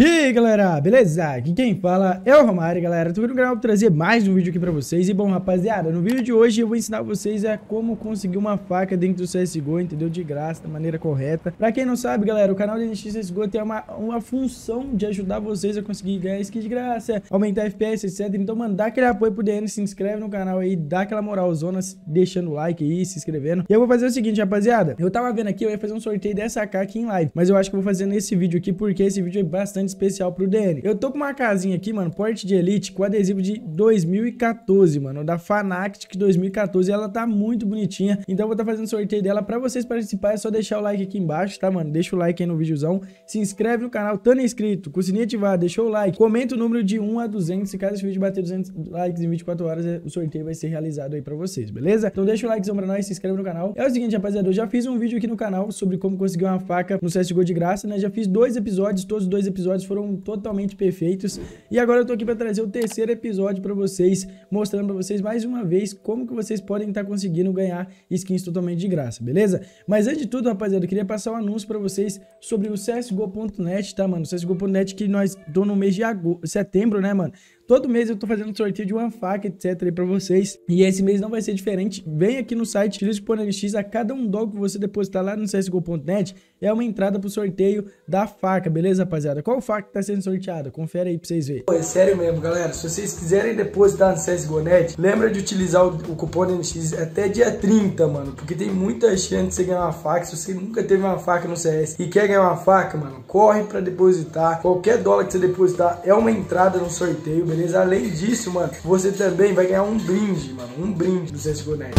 He aí galera, beleza? Aqui quem fala é o Romário, galera. Tô aqui no canal pra trazer mais um vídeo aqui pra vocês. E bom, rapaziada, no vídeo de hoje eu vou ensinar vocês a é como conseguir uma faca dentro do CSGO, entendeu? De graça, da maneira correta. Pra quem não sabe, galera, o canal do NX CSGO tem uma, uma função de ajudar vocês a conseguir ganhar skin de graça, aumentar FPS, etc. Então, mano, dá aquele apoio pro DN, se inscreve no canal aí, dá aquela moralzona deixando o like aí, se inscrevendo. E eu vou fazer o seguinte, rapaziada. Eu tava vendo aqui, eu ia fazer um sorteio dessa AK aqui em live, mas eu acho que eu vou fazer nesse vídeo aqui, porque esse vídeo é bastante especial especial pro DN. Eu tô com uma casinha aqui, mano, porte de elite, com adesivo de 2014, mano, da Fanatic 2014. Ela tá muito bonitinha, então eu vou estar tá fazendo sorteio dela. Pra vocês participarem, é só deixar o like aqui embaixo, tá, mano? Deixa o like aí no videozão, se inscreve no canal, tá inscrito, com o sininho ativado, deixou o like, comenta o número de 1 a 200, se caso esse vídeo bater 200 likes em 24 horas, é, o sorteio vai ser realizado aí pra vocês, beleza? Então deixa o likezão pra nós, se inscreve no canal. É o seguinte, rapaziada, eu já fiz um vídeo aqui no canal sobre como conseguir uma faca no CSGO de graça, né? Já fiz dois episódios, todos os dois episódios foram foram totalmente perfeitos. E agora eu tô aqui para trazer o terceiro episódio para vocês, mostrando para vocês mais uma vez como que vocês podem estar tá conseguindo ganhar skins totalmente de graça, beleza? Mas antes de tudo, rapaziada, eu queria passar um anúncio para vocês sobre o CSGO.net, tá, mano? CSGO.net que nós tô no mês de agosto, setembro, né, mano? Todo mês eu tô fazendo um sorteio de uma faca, etc, aí pra vocês. E esse mês não vai ser diferente. Vem aqui no site, utiliza o cupom NX, a cada um dólar que você depositar lá no csgo.net é uma entrada pro sorteio da faca, beleza, rapaziada? Qual faca que tá sendo sorteada? Confere aí pra vocês verem. Pô, é sério mesmo, galera. Se vocês quiserem depositar no CSGO.net, lembra de utilizar o, o cupom NX até dia 30, mano, porque tem muita chance de você ganhar uma faca. Se você nunca teve uma faca no CS e quer ganhar uma faca, mano, corre pra depositar. Qualquer dólar que você depositar é uma entrada no sorteio, beleza? beleza? Além disso, mano, você também vai ganhar um brinde, mano. Um brinde do CSGO Net.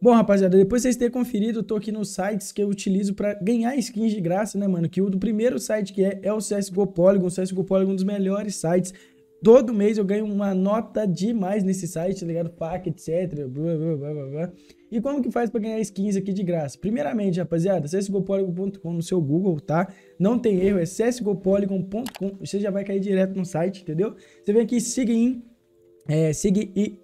Bom, rapaziada, depois vocês terem conferido, eu tô aqui nos sites que eu utilizo para ganhar skins de graça, né, mano? Que o do primeiro site que é, é o CSGO Polygon. O CSGO Polygon é um dos melhores sites Todo mês eu ganho uma nota demais nesse site, tá ligado? Pack, etc. Blá, blá, blá, blá, blá. E como que faz para ganhar skins aqui de graça? Primeiramente, rapaziada, csgopolygon.com no seu Google, tá? Não tem erro, é csgopolygon.com. Você já vai cair direto no site, entendeu? Você vem aqui, siga em... É, siga e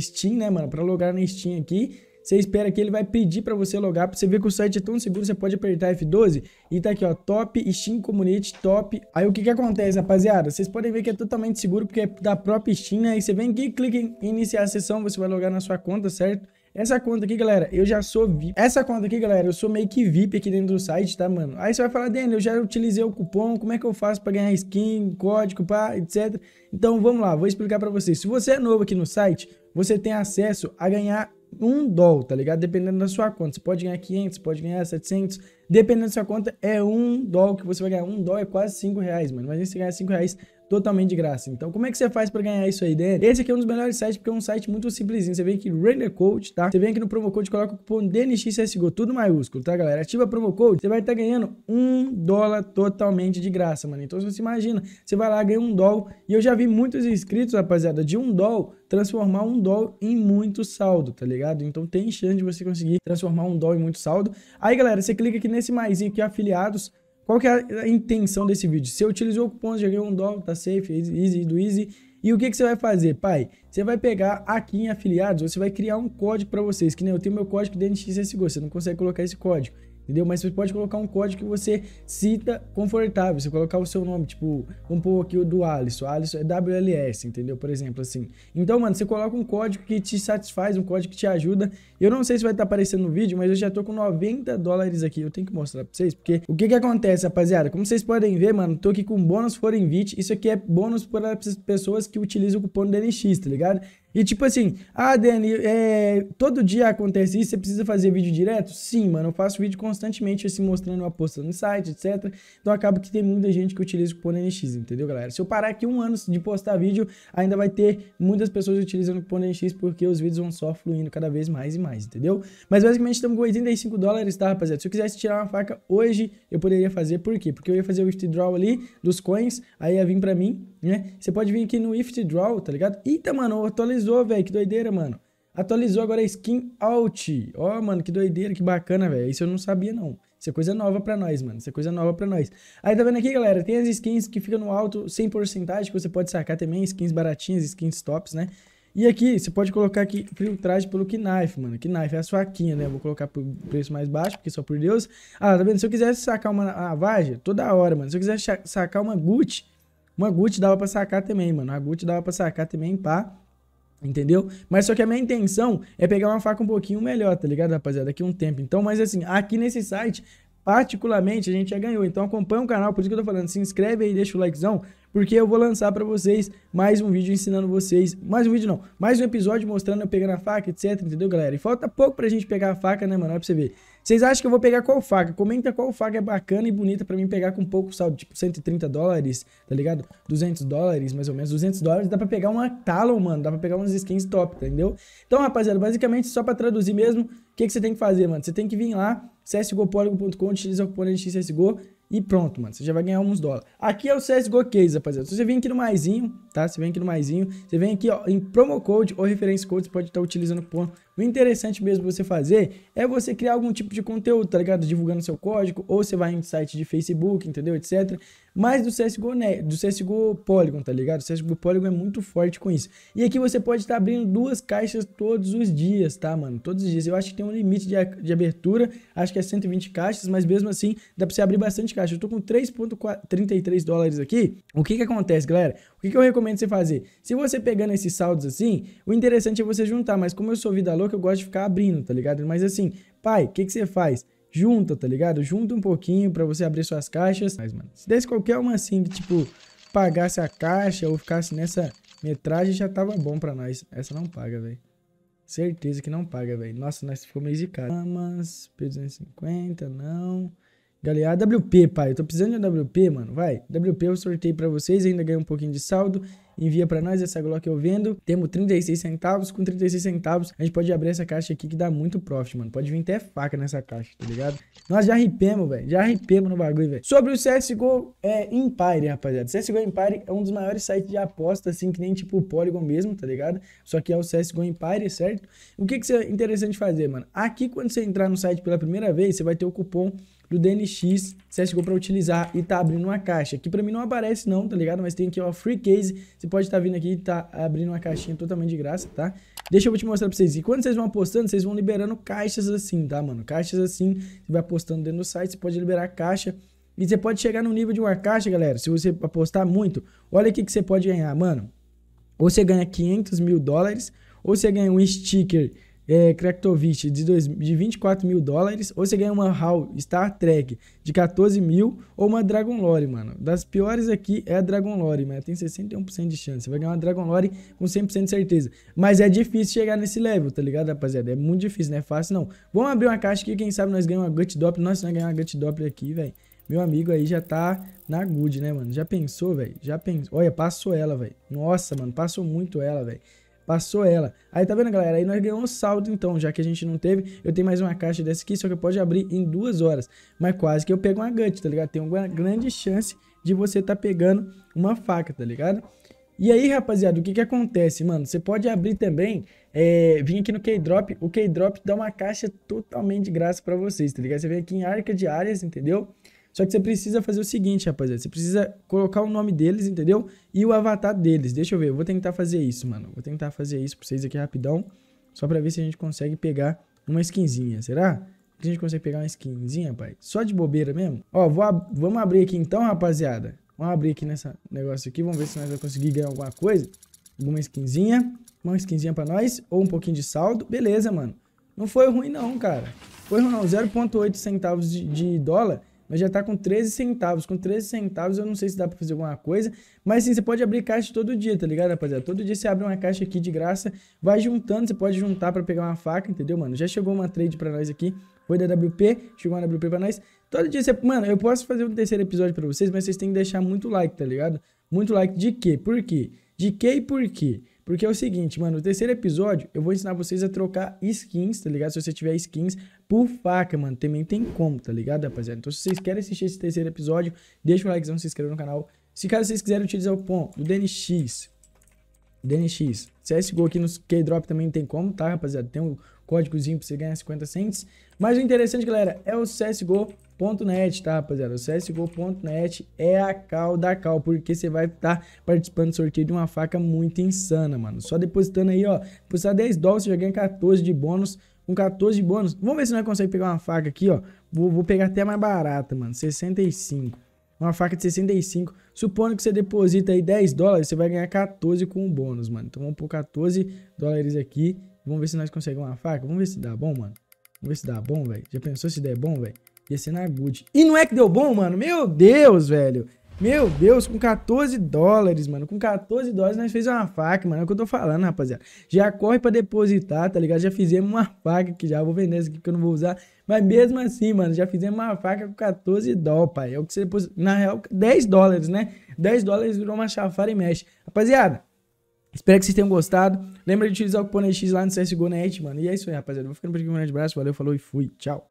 Steam, né, mano? Para logar no Steam aqui. Você espera que ele vai pedir para você logar, para você ver que o site é tão seguro, você pode apertar F12 e tá aqui, ó, top Steam Community, top. Aí o que que acontece, rapaziada? Vocês podem ver que é totalmente seguro porque é da própria Steam, né? Aí você vem aqui, clica em iniciar a sessão, você vai logar na sua conta, certo? Essa conta aqui, galera, eu já sou VIP. Essa conta aqui, galera, eu sou meio que VIP aqui dentro do site, tá, mano? Aí você vai falar, Daniel, eu já utilizei o cupom, como é que eu faço pra ganhar skin, código, pá, etc. Então, vamos lá, vou explicar pra vocês. Se você é novo aqui no site, você tem acesso a ganhar um dólar, tá ligado? Dependendo da sua conta. Você pode ganhar 500, pode ganhar 700. Dependendo da sua conta, é um dólar que você vai ganhar. Um dólar é quase 5 reais, mano. Mas se você ganhar 5 reais, totalmente de graça. Então, como é que você faz para ganhar isso aí, Dani? Esse aqui é um dos melhores sites, porque é um site muito simplesinho. Você vem aqui no Coach, tá? Você vem aqui no promo code, coloca o cupom DNXSGO, tudo maiúsculo, tá, galera? Ativa promo code, você vai estar tá ganhando um dólar totalmente de graça, mano. Então, você imagina, você vai lá, ganha um dólar, e eu já vi muitos inscritos, rapaziada, de um dólar transformar um dólar em muito saldo, tá ligado? Então tem chance de você conseguir transformar um dólar em muito saldo. Aí, galera, você clica aqui nesse maisinho aqui, afiliados, qual que é a intenção desse vídeo? Você utilizou o cupom, já ganhou um dólar, tá safe, é easy, do easy. E o que, que você vai fazer, pai? Você vai pegar aqui em afiliados, você vai criar um código para vocês, que nem eu tenho meu código dentro de XSGO, você não consegue colocar esse código entendeu? Mas você pode colocar um código que você cita confortável, você colocar o seu nome, tipo, vamos pôr aqui o do Alisson, Alisson é WLS, entendeu? Por exemplo, assim. Então, mano, você coloca um código que te satisfaz, um código que te ajuda. Eu não sei se vai estar tá aparecendo no vídeo, mas eu já tô com 90 dólares aqui, eu tenho que mostrar pra vocês, porque o que que acontece, rapaziada? Como vocês podem ver, mano, tô aqui com bônus for invite, isso aqui é bônus para pessoas que utilizam o cupom DNX, tá ligado? E tipo assim, ah, Dani, é, todo dia acontece isso, você precisa fazer vídeo direto? Sim, mano, eu faço vídeo constantemente, se assim, mostrando uma posta no site, etc. Então acaba que tem muita gente que utiliza o cupom NX, entendeu, galera? Se eu parar aqui um ano de postar vídeo, ainda vai ter muitas pessoas utilizando o cupom NX, porque os vídeos vão só fluindo cada vez mais e mais, entendeu? Mas basicamente estamos com 85 dólares, tá, rapaziada? Se eu quisesse tirar uma faca hoje, eu poderia fazer, por quê? Porque eu ia fazer o withdraw ali dos coins, aí ia vir pra mim, né? Você pode vir aqui no If Draw, tá ligado? Eita, mano, atualizou, velho, que doideira, mano. Atualizou agora a skin alt. Ó, oh, mano, que doideira, que bacana, velho. Isso eu não sabia, não. Isso é coisa nova pra nós, mano. Isso é coisa nova pra nós. Aí tá vendo aqui, galera? Tem as skins que ficam no alto, sem porcentagem, que você pode sacar também. Skins baratinhas, skins tops, né? E aqui, você pode colocar aqui filtragem pelo Knife, mano. Knife é a suaquinha, né? vou colocar por preço mais baixo, porque só por Deus. Ah, tá vendo? Se eu quisesse sacar uma a ah, toda hora, mano. Se eu quisesse sacar uma Gucci, uma Gucci dava pra sacar também, mano. A Gucci dava pra sacar também, pá. Entendeu? Mas só que a minha intenção é pegar uma faca um pouquinho melhor, tá ligado, rapaziada? Daqui um tempo. Então, mas assim, aqui nesse site, particularmente, a gente já ganhou. Então acompanha o canal, por isso que eu tô falando, se inscreve aí, deixa o likezão, porque eu vou lançar para vocês mais um vídeo ensinando vocês, mais um vídeo não, mais um episódio mostrando eu pegando a faca, etc, entendeu, galera? E falta pouco pra gente pegar a faca, né, mano? Olha pra você ver. Vocês acham que eu vou pegar qual faca? Comenta qual faca é bacana e bonita para mim pegar com pouco saldo, tipo 130 dólares, tá ligado? 200 dólares, mais ou menos. 200 dólares dá para pegar uma Talon, mano. Dá para pegar umas skins top, tá entendeu? Então, rapaziada, basicamente, só para traduzir mesmo, o que, que você tem que fazer, mano? Você tem que vir lá, csgopóligo.com, utiliza o cupom de CSGO e pronto, mano. Você já vai ganhar uns dólares. Aqui é o CSGO Case, rapaziada. Se você vem aqui no maisinho, tá? Você vem aqui no maisinho. Você vem aqui, ó, em promo code ou referência code. Você pode estar tá utilizando o cupom o interessante mesmo você fazer é você criar algum tipo de conteúdo, tá ligado? Divulgando seu código, ou você vai em site de Facebook, entendeu? Etc. Mas do CSGO, né? do CSGO Polygon, tá ligado? O CSGO Polygon é muito forte com isso. E aqui você pode estar tá abrindo duas caixas todos os dias, tá, mano? Todos os dias. Eu acho que tem um limite de, de abertura, acho que é 120 caixas, mas mesmo assim dá pra você abrir bastante caixa. Eu tô com 3,33 dólares aqui. O que que acontece, galera? O que que eu recomendo você fazer? Se você pegando esses saldos assim, o interessante é você juntar, mas como eu sou vida louca, que eu gosto de ficar abrindo, tá ligado? Mas assim, pai, o que, que você faz? Junta, tá ligado? Junta um pouquinho para você abrir suas caixas. Mas, mano, se desse qualquer uma assim, que, tipo, pagasse a caixa ou ficasse nessa metragem, já tava bom pra nós. Essa não paga, velho. Certeza que não paga, velho. Nossa, nós ficou meio zicado. Amas, P250, não. Galera, WP, pai. Eu tô precisando de um WP, mano. Vai. WP eu sorteio pra vocês. Ainda ganhei um pouquinho de saldo envia para nós essa Glock eu vendo. Temos 36 centavos, com 36 centavos a gente pode abrir essa caixa aqui que dá muito profit, mano. Pode vir até faca nessa caixa, tá ligado? Nós já ripemos, velho. Já ripemos no bagulho, velho. Sobre o CSGO é, Empire, rapaziada. CSGO Empire é um dos maiores sites de aposta, assim, que nem tipo o Polygon mesmo, tá ligado? Só que é o CSGO Empire, certo? O que que é interessante fazer, mano? Aqui, quando você entrar no site pela primeira vez, você vai ter o cupom do DNX CSGO para utilizar e tá abrindo uma caixa. Que para mim não aparece não, tá ligado? Mas tem aqui, uma Free Case. Você pode estar tá vindo aqui e tá abrindo uma caixinha totalmente de graça, tá? Deixa eu te mostrar para vocês. E quando vocês vão apostando, vocês vão liberando caixas assim, tá, mano? Caixas assim, você vai apostando dentro do site, você pode liberar caixa. E você pode chegar no nível de uma caixa, galera, se você apostar muito. Olha o que você pode ganhar, mano. Ou você ganha 500 mil dólares, ou você ganha um sticker é, Kraktovich de, dois, de 24 mil dólares, ou você ganha uma HAL Star Trek de 14 mil, ou uma Dragon Lore, mano. Das piores aqui é a Dragon Lore, mas tem 61% de chance. Você vai ganhar uma Dragon Lore com 100% de certeza. Mas é difícil chegar nesse level, tá ligado, rapaziada? É muito difícil, não é fácil, não. Vamos abrir uma caixa aqui, quem sabe nós ganhamos uma Gut Doppler. Nossa, nós ganhamos uma Gut Doppler aqui, velho. Meu amigo aí já tá na good, né, mano? Já pensou, velho? Já pensou. Olha, passou ela, velho. Nossa, mano, passou muito ela, velho. Passou ela. Aí tá vendo, galera? Aí nós ganhamos saldo então, já que a gente não teve. Eu tenho mais uma caixa dessa aqui, só que pode abrir em duas horas. Mas quase que eu pego uma gut, tá ligado? Tem uma grande chance de você tá pegando uma faca, tá ligado? E aí, rapaziada, o que que acontece, mano? Você pode abrir também, é, vim aqui no K-Drop, o K-Drop dá uma caixa totalmente de graça para vocês, tá ligado? Você vem aqui em arca de áreas, entendeu? Só que você precisa fazer o seguinte, rapaziada. Você precisa colocar o nome deles, entendeu? E o avatar deles. Deixa eu ver. Eu vou tentar fazer isso, mano. Vou tentar fazer isso pra vocês aqui rapidão. Só pra ver se a gente consegue pegar uma skinzinha. Será? Que a gente consegue pegar uma skinzinha, pai? Só de bobeira mesmo? Ó, vou ab vamos abrir aqui então, rapaziada. Vamos abrir aqui nesse negócio aqui. Vamos ver se nós vamos conseguir ganhar alguma coisa. Alguma skinzinha. Uma skinzinha pra nós. Ou um pouquinho de saldo. Beleza, mano. Não foi ruim não, cara. Foi ruim não. 0.8 centavos de, de dólar mas já está com 13 centavos. Com 13 centavos eu não sei se dá para fazer alguma coisa, mas sim, você pode abrir caixa todo dia, tá ligado, rapaziada? Todo dia você abre uma caixa aqui de graça, vai juntando, você pode juntar para pegar uma faca, entendeu, mano? Já chegou uma trade para nós aqui, foi da WP, chegou uma WP para nós. Todo dia você... Mano, eu posso fazer um terceiro episódio para vocês, mas vocês têm que deixar muito like, tá ligado? Muito like de quê? Por quê? De quê e por quê? Porque é o seguinte, mano, no terceiro episódio eu vou ensinar vocês a trocar skins, tá ligado? Se você tiver skins, por faca, mano. Também tem como, tá ligado, rapaziada? Então, se vocês querem assistir esse terceiro episódio, deixa o likezão, se inscreva no canal. Se caso vocês quiserem utilizar o ponto do DNX, DNX, CSGO aqui no K-Drop também tem como, tá, rapaziada? Tem um códigozinho pra você ganhar 50 cents. Mas o interessante, galera, é o CSGO.net, tá, rapaziada? O CSGO.net é a cal da cal, porque você vai estar tá participando do sorteio de uma faca muito insana, mano. Só depositando aí, ó, depositar 10 dólares, você já ganha 14 de bônus com 14 bônus. Vamos ver se nós conseguimos pegar uma faca aqui, ó. Vou, vou pegar até mais barata, mano. 65. Uma faca de 65. Supondo que você deposita aí 10 dólares, você vai ganhar 14 com o bônus, mano. Então vamos pôr 14 dólares aqui. Vamos ver se nós conseguimos uma faca. Vamos ver se dá bom, mano. Vamos ver se dá bom, velho. Já pensou se der bom, velho? Ia ser na good. E não é que deu bom, mano? Meu Deus, velho. Meu Deus, com 14 dólares, mano. Com 14 dólares nós fizemos uma faca, mano. É o que eu tô falando, rapaziada. Já corre pra depositar, tá ligado? Já fizemos uma faca que já. Vou vender essa aqui que eu não vou usar. Mas mesmo assim, mano, já fizemos uma faca com 14 dólares, pai. É o que você deposita. Na real, 10 dólares, né? 10 dólares virou uma chafara e mexe. Rapaziada, Espero que vocês tenham gostado. Lembra de utilizar o cupom X lá no CSGO Net, mano. E é isso aí, rapaziada. Vou ficando por aqui com um grande abraço. Valeu, falou e fui. Tchau.